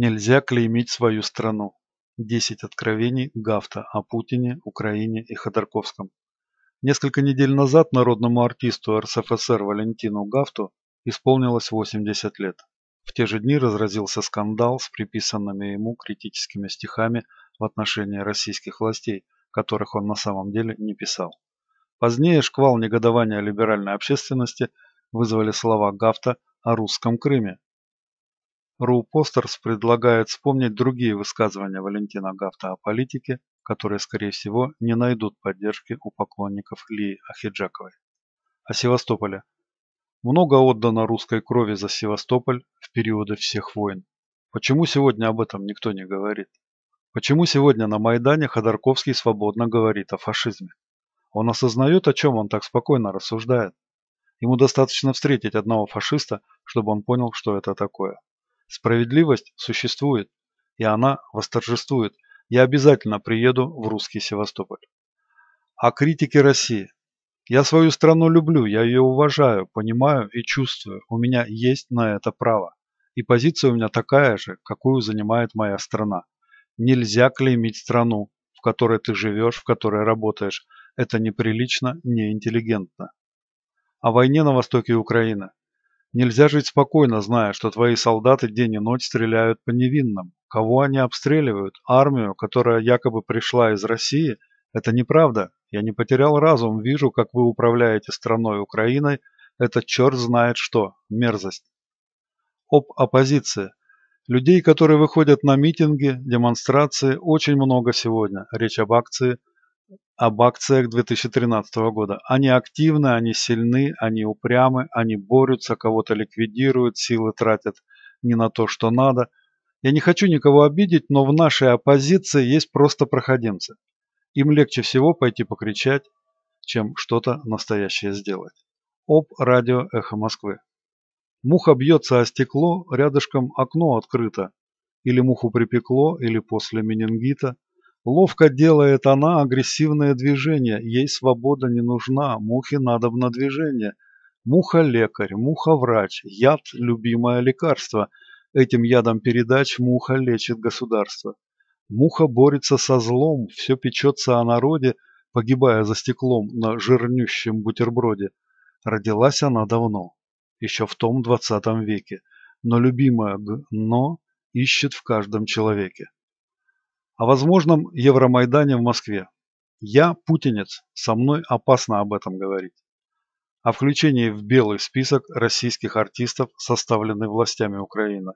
Нельзя клеймить свою страну. Десять откровений Гафта о Путине, Украине и Ходорковском. Несколько недель назад народному артисту РСФСР Валентину Гафту исполнилось 80 лет. В те же дни разразился скандал с приписанными ему критическими стихами в отношении российских властей, которых он на самом деле не писал. Позднее шквал негодования либеральной общественности вызвали слова Гафта о русском Крыме, Ру Постерс предлагает вспомнить другие высказывания Валентина Гафта о политике, которые, скорее всего, не найдут поддержки у поклонников Лии Ахиджаковой. О Севастополе. Много отдано русской крови за Севастополь в периоды всех войн. Почему сегодня об этом никто не говорит? Почему сегодня на Майдане Ходорковский свободно говорит о фашизме? Он осознает, о чем он так спокойно рассуждает. Ему достаточно встретить одного фашиста, чтобы он понял, что это такое. Справедливость существует, и она восторжествует. Я обязательно приеду в русский Севастополь. О а критике России. Я свою страну люблю, я ее уважаю, понимаю и чувствую. У меня есть на это право. И позиция у меня такая же, какую занимает моя страна. Нельзя клеймить страну, в которой ты живешь, в которой работаешь. Это неприлично, неинтеллигентно. О войне на востоке Украины. Нельзя жить спокойно, зная, что твои солдаты день и ночь стреляют по невинным. Кого они обстреливают? Армию, которая якобы пришла из России? Это неправда. Я не потерял разум, вижу, как вы управляете страной Украиной. Это черт знает что. Мерзость. Об оппозиции. Людей, которые выходят на митинги, демонстрации, очень много сегодня. Речь об акции – об акциях 2013 года. Они активны, они сильны, они упрямы, они борются, кого-то ликвидируют, силы тратят не на то, что надо. Я не хочу никого обидеть, но в нашей оппозиции есть просто проходимцы. Им легче всего пойти покричать, чем что-то настоящее сделать. Об радио «Эхо Москвы». Муха бьется о стекло, рядышком окно открыто. Или муху припекло, или после менингита – Ловко делает она агрессивное движение, ей свобода не нужна, мухе в движение. Муха – лекарь, муха – врач, яд – любимое лекарство. Этим ядом передач муха лечит государство. Муха борется со злом, все печется о народе, погибая за стеклом на жирнющем бутерброде. Родилась она давно, еще в том двадцатом веке, но любимое но ищет в каждом человеке о возможном Евромайдане в Москве. Я путинец, со мной опасно об этом говорить. О включении в белый список российских артистов, составленный властями Украины.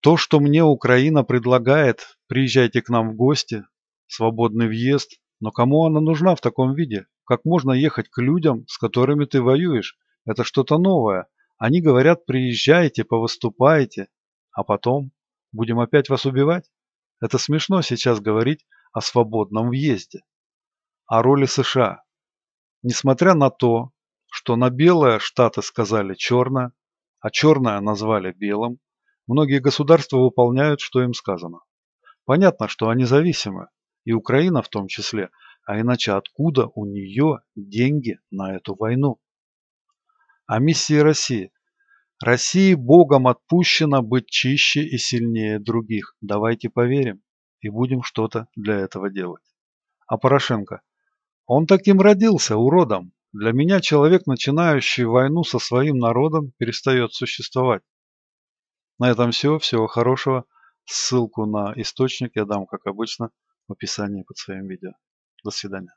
То, что мне Украина предлагает, приезжайте к нам в гости, свободный въезд, но кому она нужна в таком виде? Как можно ехать к людям, с которыми ты воюешь? Это что-то новое. Они говорят, приезжайте, повыступайте, а потом будем опять вас убивать? Это смешно сейчас говорить о свободном въезде, о роли США. Несмотря на то, что на белое штаты сказали черное, а черное назвали белым, многие государства выполняют, что им сказано. Понятно, что они зависимы, и Украина в том числе, а иначе откуда у нее деньги на эту войну? О миссии России России Богом отпущено быть чище и сильнее других. Давайте поверим и будем что-то для этого делать. А Порошенко? Он таким родился, уродом. Для меня человек, начинающий войну со своим народом, перестает существовать. На этом все. Всего хорошего. Ссылку на источник я дам, как обычно, в описании под своим видео. До свидания.